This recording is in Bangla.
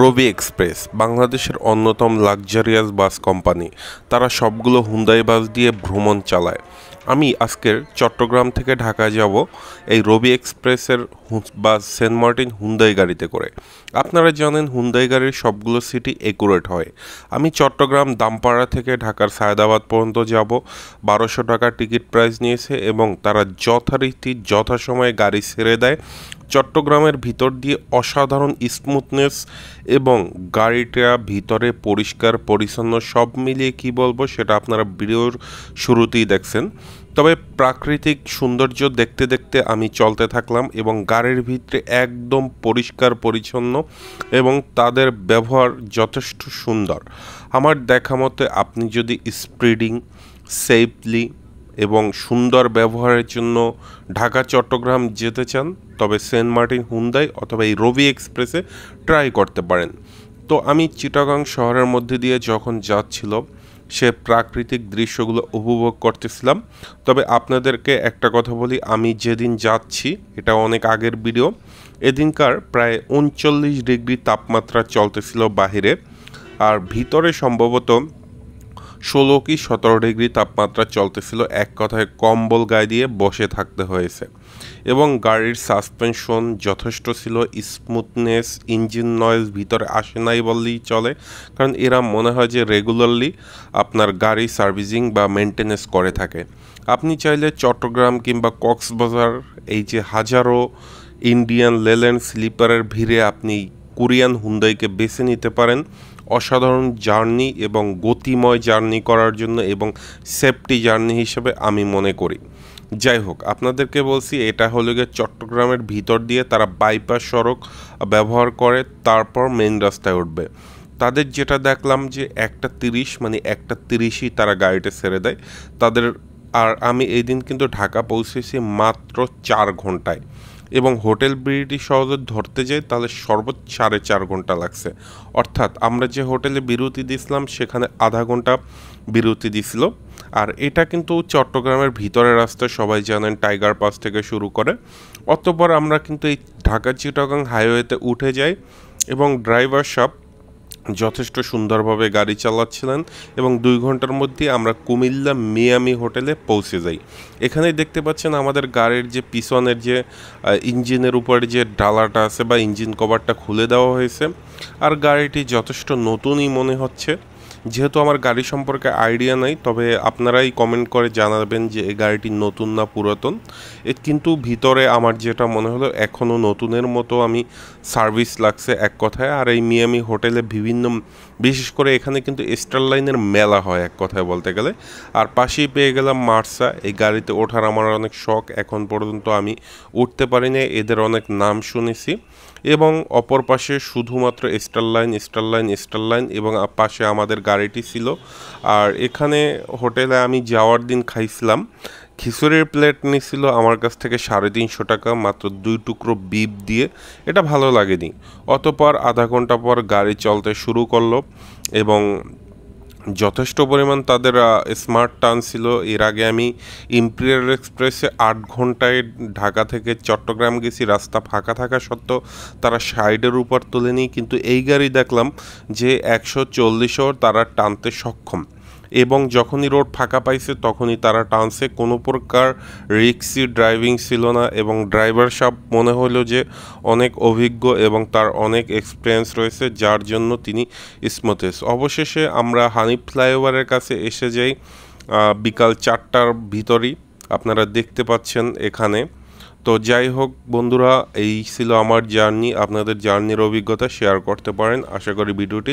রবি এক্সপ্রেস বাংলাদেশের অন্যতম লাক্সারিয়াস বাস কোম্পানি তারা সবগুলো হুন্দাই বাস দিয়ে ভ্রমণ চালায় আমি আজকের চট্টগ্রাম থেকে ঢাকা যাব এই রবি এক্সপ্রেসের বাস সেন্ট মার্টিন হুন্দাই গাড়িতে করে আপনারা জানেন হুন্দাই গাড়ির সবগুলো সিটি একুরেট হয় আমি চট্টগ্রাম দামপাড়া থেকে ঢাকার সায়দাবাদ পর্যন্ত যাব বারোশো টাকা টিকিট প্রাইস নিয়েছে এবং তারা যথারীতি যথাসময়ে গাড়ি ছেড়ে দেয় চট্টগ্রামের ভিতর দিয়ে অসাধারণ স্মুথনেস এবং গাড়িটা ভিতরে পরিষ্কার পরিচ্ছন্ন সব মিলিয়ে কি বলবো সেটা আপনারা ভিডিওর শুরুতেই দেখছেন তবে প্রাকৃতিক সৌন্দর্য দেখতে দেখতে আমি চলতে থাকলাম এবং গাড়ির ভিতরে একদম পরিষ্কার পরিচ্ছন্ন এবং তাদের ব্যবহার যথেষ্ট সুন্দর আমার দেখা মতে আপনি যদি স্প্রিডিং সেফলি এবং সুন্দর ব্যবহারের জন্য ঢাকা চট্টগ্রাম যেতে চান তবে সেন্ট মার্টিন হুন্দাই অথবা এই রবি এক্সপ্রেসে ট্রাই করতে পারেন তো আমি চিটাগাং শহরের মধ্যে দিয়ে যখন যাচ্ছিল সে প্রাকৃতিক দৃশ্যগুলো উপভোগ করতেছিলাম তবে আপনাদেরকে একটা কথা বলি আমি যেদিন যাচ্ছি এটা অনেক আগের ভিডিও এদিনকার প্রায় উনচল্লিশ ডিগ্রি তাপমাত্রা চলতেছিল বাহিরে আর ভিতরে সম্ভবত ষোলো কি সতেরো ডিগ্রি তাপমাত্রা চলতেছিল এক কথায় কম্বল গায়ে দিয়ে বসে থাকতে হয়েছে এবং গাড়ির সাসপেনশন যথেষ্ট ছিল স্মুথনেস ইঞ্জিন নয়েজ ভিতরে আসে নাই বললেই চলে কারণ এরা মনে হয় যে রেগুলারলি আপনার গাড়ি সার্ভিসিং বা মেনটেনেন্স করে থাকে আপনি চাইলে চট্টগ্রাম কিংবা কক্সবাজার এই যে হাজারো ইন্ডিয়ান লেল্যান্ড স্লিপারের ভিড়ে আপনি কোরিয়ান হুন্দাইকে বেছে নিতে পারেন অসাধারণ জার্নি এবং গতিময় জার্নি করার জন্য এবং সেফটি জার্নি হিসেবে আমি মনে করি যাই হোক আপনাদেরকে বলছি এটা হলো গিয়ে চট্টগ্রামের ভিতর দিয়ে তারা বাইপাস সড়ক ব্যবহার করে তারপর মেন রাস্তায় উঠবে তাদের যেটা দেখলাম যে একটা তিরিশ মানে একটা তিরিশই তারা গাড়িটা ছেড়ে দেয় তাদের আর আমি এই দিন কিন্তু ঢাকা পৌঁছেছি মাত্র চার ঘন্টায় এবং হোটেল বিড়িটি সহজে ধরতে যাই তাহলে সর্বোচ্চ সাড়ে চার ঘন্টা লাগছে অর্থাৎ আমরা যে হোটেলে বিরতি দিয়েছিলাম সেখানে আধা ঘন্টা বিরতি দিছিল আর এটা কিন্তু চট্টগ্রামের ভিতরের রাস্তা সবাই জানেন টাইগার পাস থেকে শুরু করে অতপর আমরা কিন্তু এই ঢাকা চিটাগাং হাইওয়েতে উঠে যাই এবং ড্রাইভার সাহেব যথেষ্ট সুন্দরভাবে গাড়ি চালাচ্ছিলেন এবং দুই ঘন্টার মধ্যে আমরা কুমিল্লা মিয়ামি হোটেলে পৌঁছে যাই এখানে দেখতে পাচ্ছেন আমাদের গাড়ির যে পিছনের যে ইঞ্জিনের উপর যে ডালাটা আছে বা ইঞ্জিন কভারটা খুলে দেওয়া হয়েছে আর গাড়িটি যথেষ্ট নতুনই মনে হচ্ছে যেহেতু আমার গাড়ি সম্পর্কে আইডিয়া নাই তবে আপনারাই কমেন্ট করে জানাবেন যে এই গাড়িটি নতুন না পুরাতন কিন্তু ভিতরে আমার যেটা মনে হলো এখনও নতুনের মতো আমি সার্ভিস লাগছে এক কথায় আর এই মিয়ামি হোটেলে বিভিন্ন বিশেষ করে এখানে কিন্তু স্টার লাইনের মেলা হয় এক কথায় বলতে গেলে আর পাশেই পেয়ে গেলাম মার্সা এই গাড়িতে ওঠার আমার অনেক শখ এখন পর্যন্ত আমি উঠতে পারি না এদের অনেক নাম শুনেছি এবং অপর পাশে শুধুমাত্র star line star line star line এবং পাশে আমাদের গাড়িটি ছিল আর এখানে হোটেলে আমি যাওয়ার দিন খাইছিলাম খিচুড়ির প্লেট নিয়েছিল আমার কাছ থেকে সাড়ে তিনশো টাকা মাত্র দুই টুকরো বিপ দিয়ে এটা ভালো লাগেনি অতপর আধা ঘন্টা পর গাড়ি চলতে শুরু করলো এবং যথেষ্ট পরিমাণ তাদের স্মার্ট টার্ন ছিল এর আগে আমি ইম্পিরিয়াল এক্সপ্রেসে আট ঘন্টায় ঢাকা থেকে চট্টগ্রাম গেছি রাস্তা ফাঁকা থাকা সত্ত্বেও তারা সাইডের উপর তোলেনি কিন্তু এই গাড়ি দেখলাম যে একশো চল্লিশও তারা টানতে সক্ষম এবং যখনই রোড ফাঁকা পাইছে তখনই তারা টানছে কোনো প্রকার রিক্সি ড্রাইভিং ছিল না এবং ড্রাইভার সাহ মনে হলো যে অনেক অভিজ্ঞ এবং তার অনেক এক্সপিরিয়েন্স রয়েছে যার জন্য তিনি ইসমতেস অবশেষে আমরা হানিফ ফ্লাইওভারের কাছে এসে যাই বিকাল চারটার ভিতরই আপনারা দেখতে পাচ্ছেন এখানে তো যাই হোক বন্ধুরা এই ছিল আমার জার্নি আপনাদের জার্নির অভিজ্ঞতা শেয়ার করতে পারেন আশা করি ভিডিওটি